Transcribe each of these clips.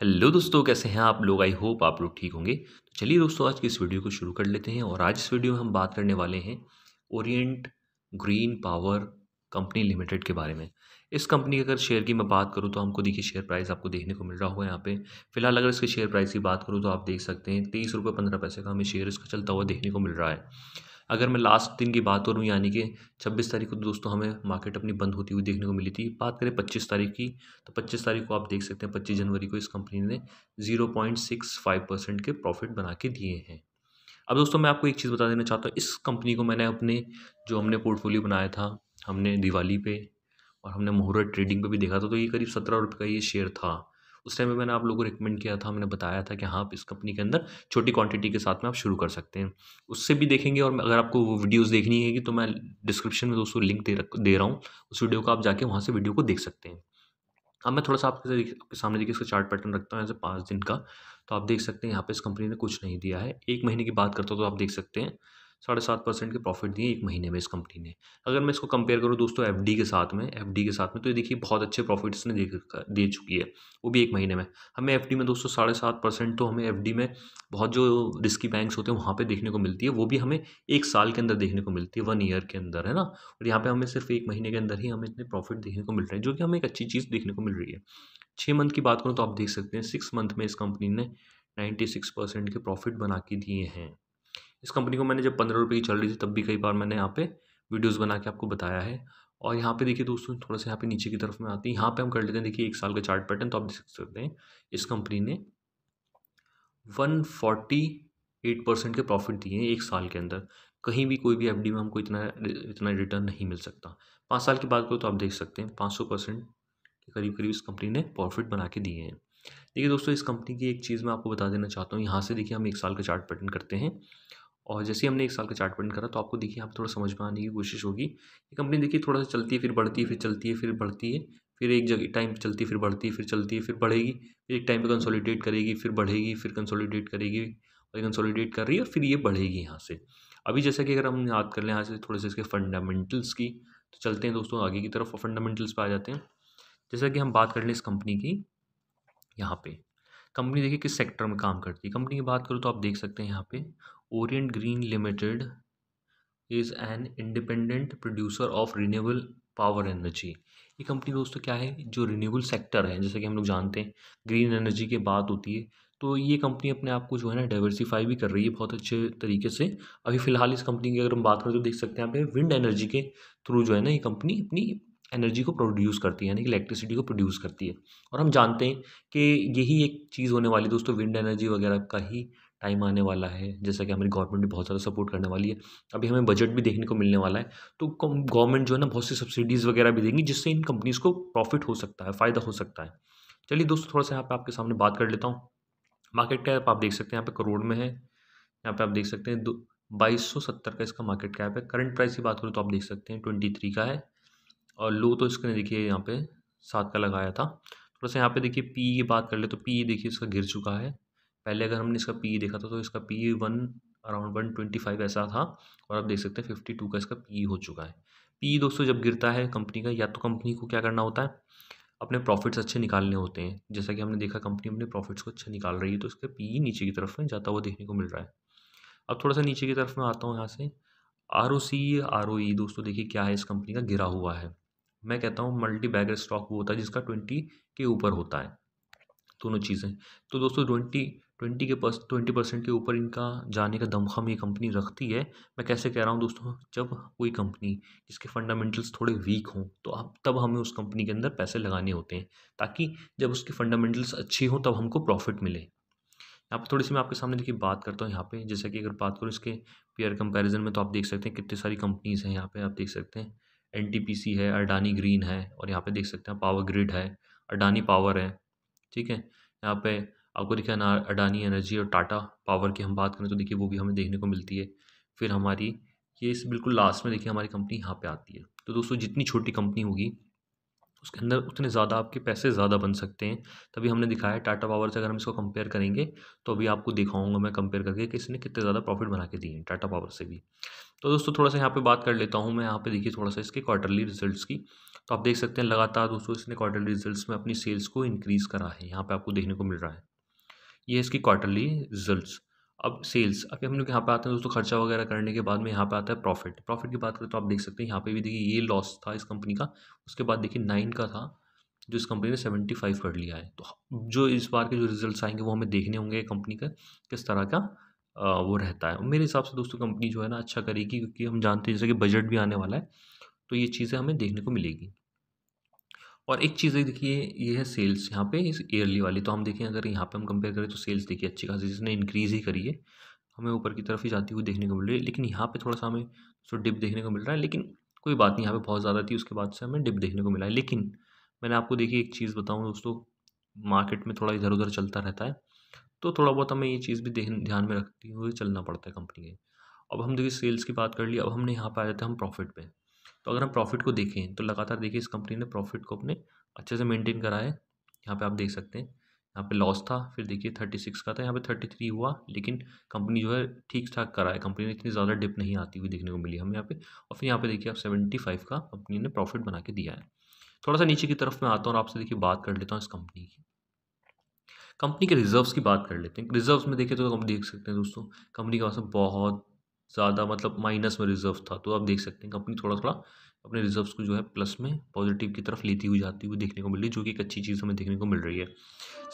hello दोस्तों कैसे हैं आप लोग आई होप आप लोग ठीक होंगे तो चलिए दोस्तों आज की इस वीडियो को शुरू कर लेते हैं और आज इस वीडियो में हम बात करने वाले हैं Orient green power company limited के बारे में इस कंपनी अगर शेयर की मैं बात करूँ तो हमको देखिए शेयर प्राइस आपको देखने को मिल रहा होगा यहाँ पे फिलहाल अगर इसके शेयर प्राइस की बात करूँ तो आप देख सकते हैं तेईस रुपये पंद्रह पैसे का हमें शेयर इसका चलता हुआ देखने को मिल रहा है अगर मैं लास्ट दिन की बात करूँ यानी कि छब्बीस तारीख को तो दोस्तों हमें मार्केट अपनी बंद होती हुई देखने को मिली थी बात करें पच्चीस तारीख की तो पच्चीस तारीख को आप देख सकते हैं पच्चीस जनवरी को इस कंपनी ने zero point six five percent के प्रॉफिट बना के दिए हैं अब दोस्तों मैं आपको एक चीज़ बता देना चाहता हूँ इस कंपनी को मैंने अपने जो हमने पोर्टफोलियो बनाया था हमने दिवाली पे और हमने मुहूर्त ट्रेडिंग पे भी देखा था तो ये करीब सत्रह रुपये का ये शेयर था उस टाइम में मैंने आप लोगों को रिकमेंड किया था मैंने बताया था कि हाँ आप इस कंपनी के अंदर छोटी क्वांटिटी के साथ में आप शुरू कर सकते हैं उससे भी देखेंगे और अगर आपको वो वीडियोज़ देखनी है तो मैं डिस्क्रिप्शन में दोस्तों लिंक दे दे रहा हूँ उस वीडियो को आप जाके वहाँ से वीडियो को देख सकते हैं अब मैं थोड़ा सा आपके आपके सामने देखिए इसका चार्ट पैटर्न रखता हूँ ऐसे पाँच दिन का तो आप देख सकते हैं यहाँ पे इस कंपनी ने कुछ नहीं दिया है एक महीने की बात करता हूँ तो आप देख सकते हैं साढ़े सात परसेंट के प्रॉफिट दिए एक महीने में इस कंपनी ने अगर मैं इसको कंपेयर करूँ दोस्तों एफ के साथ में एफ के साथ में तो ये देखिए बहुत अच्छे प्रॉफिट इसने दे दे चुकी है वो भी एक महीने में हमें एफ में दोस्तों साढ़े सात परसेंट तो हमें एफ में बहुत जो रिस्की बैंक्स होते हैं वहाँ पर देखने को मिलती है वो भी हमें एक साल के अंदर देखने को मिलती है वन ईयर के अंदर है ना और यहाँ पर हमें सिर्फ एक महीने के अंदर ही हमें इतने प्रॉफिट देखने को मिल रहे हैं जो कि हमें एक अच्छी चीज़ देखने को मिल रही है छः मंथ की बात करूँ तो आप देख सकते हैं सिक्स मंथ में इस कंपनी ने नाइन्टी सिक्स परसेंट के प्रॉफिट बना के दिए हैं इस कंपनी को मैंने जब पंद्रह रुपये की चल रही थी तब भी कई बार मैंने यहाँ पे वीडियोस बना के आपको बताया है और यहाँ पे देखिए दोस्तों थोड़ा सा यहाँ पे नीचे की तरफ में आती है यहाँ पे हम कर लेते हैं देखिए एक साल का चार्ट पैटर्न तो आप देख सकते हैं इस कंपनी ने वन फोर्टी एट परसेंट के प्रॉफिट दिए हैं एक साल के अंदर कहीं भी कोई भी एफ में हमको इतना इतना रिटर्न नहीं मिल सकता पाँच साल की बात करो तो आप देख सकते हैं पाँच सौ परसेंट के करीब करीब इस कंपनी ने प्रॉफिट बना के दिए हैं देखिए दोस्तों इस कंपनी की एक चीज़ मैं आपको बता देना चाहता हूँ यहाँ से देखिए हम एक साल का चार्ट पैटर्न करते हैं और जैसे ही हमने एक साल का चार्ट प्रिंट करा तो आपको देखिए आप थोड़ा समझ में आने की कोशिश होगी ये कंपनी देखिए थोड़ा सा चलती है फिर बढ़ती है फिर चलती है फिर बढ़ती है फिर एक जगह टाइम पर चलती है फिर बढ़ती है फिर चलती है फिर बढ़ेगी फिर एक टाइम पर कंसोलीडेट करेगी फिर बढ़ेगी फिर कंसोलीडेट करेगी और कंसोलीडेट कर रही है फिर ये बढ़ेगी यहाँ से अभी जैसा कि अगर हम याद कर लें यहाँ से थोड़े से इसके फंडामेंटल्स की तो चलते हैं दोस्तों आगे की तरफ फंडामेंटल्स पर आ जाते हैं जैसा कि हम बात कर लें इस कंपनी की यहाँ पे कंपनी देखिए किस सेक्टर में काम करती है कंपनी की बात करूँ तो आप देख सकते हैं यहाँ पे Orient Green Limited is an independent producer of renewable power energy ये कंपनी दोस्तों क्या है जो रिन्यूएबल सेक्टर है जैसे कि हम लोग जानते हैं ग्रीन एनर्जी की बात होती है तो ये कंपनी अपने आप को जो है ना डाइवर्सिफाई भी कर रही है बहुत अच्छे तरीके से अभी फ़िलहाल इस कंपनी की अगर हम बात करें तो देख सकते हैं यहाँ पे विंड एनर्जी के थ्रू जो है ना ये कंपनी अपनी एनर्जी को प्रोड्यूस करती है यानी कि इलेक्ट्रिसिटी को प्रोड्यूस करती है और हम जानते हैं कि यही एक चीज़ होने वाली दोस्तों विंड एनर्जी वगैरह का ही टाइम आने वाला है जैसा कि हमारी गवर्नमेंट भी बहुत ज़्यादा सपोर्ट करने वाली है अभी हमें बजट भी देखने को मिलने वाला है तो गवर्नमेंट जो है ना बहुत सी सब्सिडीज़ वगैरह भी देंगी जिससे इन कंपनीज़ को प्रॉफिट हो सकता है फ़ायदा हो सकता है चलिए दोस्तों थोड़ा सा यहाँ पर आपके सामने बात कर लेता हूँ मार्केट कैप आप देख सकते हैं यहाँ पे करोड़ में है यहाँ पे आप देख सकते हैं बाईस सौ सत्तर का इसका मार्केट कैप है करंट प्राइस की बात करूँ तो आप देख सकते हैं ट्वेंटी थ्री का है और लू तो इसके देखिए यहाँ पे सात का लगाया था थोड़ा सा यहाँ पे देखिए पी की बात कर ले तो पी देखिए इसका गिर चुका है पहले अगर हमने इसका पी देखा था तो इसका P one around one twenty five ऐसा था और आप देख सकते हैं फिफ्टी टू का इसका पी हो चुका है पी दोस्तों जब गिरता है कंपनी का या तो कंपनी को क्या करना होता है अपने प्रॉफिट्स अच्छे निकालने होते हैं जैसा कि हमने देखा कंपनी अपने प्रॉफिट्स को अच्छा निकाल रही है तो इसका पी नीचे की तरफ में जाता हुआ देखने को मिल रहा है अब थोड़ा सा नीचे की तरफ में आता हूँ यहाँ से R O C R O ई दोस्तों देखिए क्या है इस कंपनी का गिरा हुआ है मैं कहता हूँ मल्टी बैगर स्टॉक वो होता है जिसका ट्वेंटी के ऊपर होता है दोनों चीज़ें तो दोस्तों ट्वेंटी ट्वेंटी के पर्स ट्वेंटी परसेंट के ऊपर इनका जाने का दमखम ये कंपनी रखती है मैं कैसे कह रहा हूँ दोस्तों जब कोई कंपनी जिसके फंडामेंटल्स थोड़े वीक हों तो अब तब हमें उस कंपनी के अंदर पैसे लगाने होते हैं ताकि जब उसके फंडामेंटल्स अच्छी हों तब हमको प्रॉफिट मिले यहाँ पर थोड़ी सी मैं आपके सामने देखिए बात करता हूँ यहाँ पे जैसे कि अगर बात करूँ इसके पेयर कंपैरिजन में तो आप देख सकते हैं कितनी सारी कंपनीज़ हैं यहाँ पे आप देख सकते हैं एन है अडानी ग्रीन है और यहाँ पे देख सकते हैं पावर ग्रिड है अडानी पावर है ठीक है यहाँ पे आपको देखिए ना अडानी एनर्जी और टाटा पावर की हम बात करें तो देखिए वो भी हमें देखने को मिलती है फिर हमारी ये इस बिल्कुल लास्ट में देखिए हमारी कंपनी यहाँ पे आती है तो दोस्तों जितनी छोटी कंपनी होगी उसके अंदर उतने ज़्यादा आपके पैसे ज़्यादा बन सकते हैं तभी हमने दिखाया टाटा पावर से अगर हम इसको कंपेयर करेंगे तो अभी आपको दिखाऊंगा मैं कंपेयर करके कि इसने कितने ज़्यादा प्रॉफिट बना के दिए टाटा पावर से भी तो दोस्तों थोड़ा सा यहाँ पे बात कर लेता हूँ मैं यहाँ पे देखिए थोड़ा सा इसके क्वार्टरली रिजल्ट्स की तो आप देख सकते हैं लगातार दोस्तों इसने क्वार्टरली रिजल्ट्स में अपनी सेल्स को इंक्रीज़ करा है यहाँ पर आपको देखने को मिल रहा है ये इसकी क्वार्टरली रिजल्ट्स अब सेल्स अभी हम लोग यहाँ पे आते हैं दोस्तों खर्चा वगैरह करने के बाद में यहाँ पे आता है प्रॉफिट प्रॉफिट की बात करें तो आप देख सकते हैं यहाँ पे भी देखिए ये लॉस था इस कंपनी का उसके बाद देखिए नाइन का था जो इस कंपनी ने सेवेंटी फाइव कर लिया है तो जो इस बार के जो रिजल्ट आएंगे वो हमें देखने होंगे कंपनी का किस तरह का वो रहता है मेरे हिसाब से दोस्तों कंपनी जो है ना अच्छा करेगी क्योंकि हम जानते हैं जैसे कि बजट भी आने वाला है तो ये चीज़ें हमें देखने को मिलेगी और एक चीज़ देखिए ये है सेल्स यहाँ पे इस ईयरली वाली तो हम देखें अगर यहाँ पे हम कंपेयर करें तो सेल्स देखिए अच्छी खासी जिसने इंक्रीज़ ही करी है हमें ऊपर की तरफ ही जाती हुई देखने को मिल रही है लेकिन यहाँ पे थोड़ा सा हमें सो डिप देखने को मिल रहा है लेकिन कोई बात नहीं यहाँ पे बहुत ज़्यादा थी उसके बाद से हमें डिप देखने को मिला है लेकिन मैंने आपको देखिए एक चीज़ बताऊँ दोस्तों मार्केट में थोड़ा इधर उधर चलता रहता है तो थोड़ा बहुत हमें ये चीज़ भी ध्यान में रखते हुए चलना पड़ता है कंपनी के अब हम देखिए सेल्स की बात कर ली अब हमने यहाँ पर आ जाते हैं हम प्रॉफिट पर तो अगर हम प्रॉफिट को देखें तो लगातार देखिए इस कंपनी ने प्रॉफिट को अपने अच्छे से मेनटेन करा है यहाँ पर आप देख सकते हैं यहाँ पे लॉस था फिर देखिए थर्टी सिक्स का था यहाँ पे थर्टी थ्री हुआ लेकिन कंपनी जो है ठीक ठाक करा है कंपनी ने इतनी ज़्यादा डिप नहीं आती हुई देखने को मिली हमें यहाँ पे और फिर यहाँ पे देखिए आप सेवेंटी फाइव का कंपनी ने प्रॉफिट बना के दिया है थोड़ा सा नीचे की तरफ मैं आता हूँ और आपसे देखिए बात कर लेता हूँ इस कंपनी की कंपनी के रिजर्व की बात कर लेते हैं रिजर्व्स में देखिए तो देख सकते हैं दोस्तों कंपनी के पास बहुत ज़्यादा मतलब माइनस में रिजर्व था तो आप देख सकते हैं कंपनी थोड़ा थोड़ा अपने रिजर्व्स को जो है प्लस में पॉजिटिव की तरफ लेती हुई जाती हुई देखने को मिल रही है जो कि एक अच्छी चीज़ हमें देखने को मिल रही है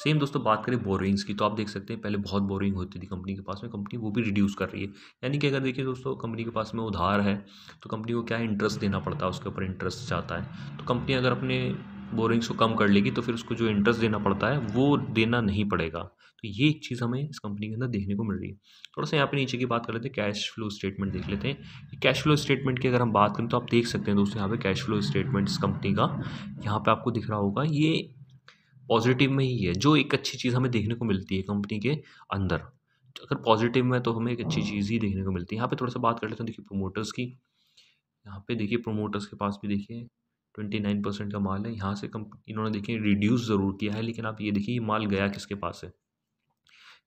सेम दोस्तों बात करें बोरिंग्स की तो आप देख सकते हैं पहले बहुत बोरिंग होती थी कंपनी के पास में कंपनी वो भी रिड्यूस कर रही है यानी कि अगर देखिए दोस्तों कंपनी के पास में उधार है तो कंपनी को क्या इंटरेस्ट देना पड़ता है उसके ऊपर इंटरेस्ट जाता है तो कंपनी अगर अपने बोरिंग्स को कम कर लेगी तो फिर उसको जो इंटरेस्ट देना पड़ता है वो देना नहीं पड़ेगा तो ये एक चीज़ हमें इस कंपनी के अंदर देखने को मिल रही है थोड़ा सा यहाँ पे नीचे की बात कर लेते हैं कैश फ्लो स्टेटमेंट देख लेते हैं कैश फ्लो स्टेटमेंट की अगर हम बात करें तो आप देख सकते हैं दोस्तों यहाँ पे कैश फ्लो स्टेटमेंट इस कंपनी का यहाँ पे आपको दिख रहा होगा ये पॉजिटिव में ही है जो एक अच्छी चीज़ हमें देखने को मिलती है कंपनी के अंदर अगर पॉजिटिव में तो हमें एक अच्छी चीज़ ही देखने को मिलती है यहाँ पर थोड़ा सा बात कर लेते हैं देखिए प्रोमोटर्स की यहाँ पर देखिए प्रोमोटर्स के पास भी देखिए ट्वेंटी नाइन परसेंट का माल है यहाँ से कम इन्होंने देखिए रिड्यूस ज़रूर किया है लेकिन आप ये देखिए ये माल गया किसके पास है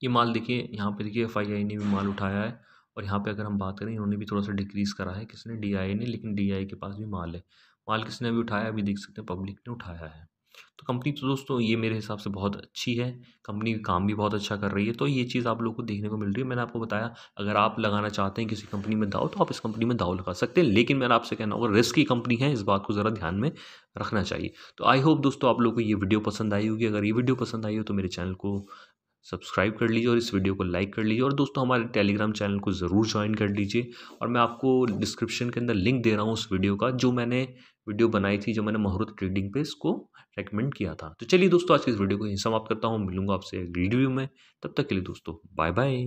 ये माल देखिए यहाँ पे देखिए एफ ने भी माल उठाया है और यहाँ पे अगर हम बात करें इन्होंने भी थोड़ा सा डिक्रीज़ करा है किसने डी ने लेकिन डी के पास भी माल है माल किसने अभी उठाया अभी देख सकते हैं पब्लिक ने उठाया है तो कंपनी तो दोस्तों ये मेरे हिसाब से बहुत अच्छी है कंपनी काम भी बहुत अच्छा कर रही है तो ये चीज़ आप लोग को देखने को मिल रही है मैंने आपको बताया अगर आप लगाना चाहते हैं किसी कंपनी में दाव तो आप इस कंपनी में दाव लगा सकते हैं लेकिन मैंने आपसे कहना होगा रिस्क की कंपनी है इस बात को ज़रा ध्यान में रखना चाहिए तो आई होप दोस्तों आप लोग को ये वीडियो पसंद आई होगी अगर ये वीडियो पसंद आई हो तो मेरे चैनल को सब्सक्राइब कर लीजिए और इस वीडियो को लाइक कर लीजिए और दोस्तों हमारे टेलीग्राम चैनल को ज़रूर ज्वाइन कर लीजिए और मैं आपको डिस्क्रिप्शन के अंदर लिंक दे रहा हूँ उस वीडियो का जो मैंने वीडियो बनाई थी जो मैंने मोहरत ट्रेडिंग पे इसको रेकमेंड किया था तो चलिए दोस्तों आज की इस वीडियो को यहीं समाप्त करता हूँ मिलूंगा आपसे अगली वीडियो में तब तक के लिए दोस्तों बाय बाय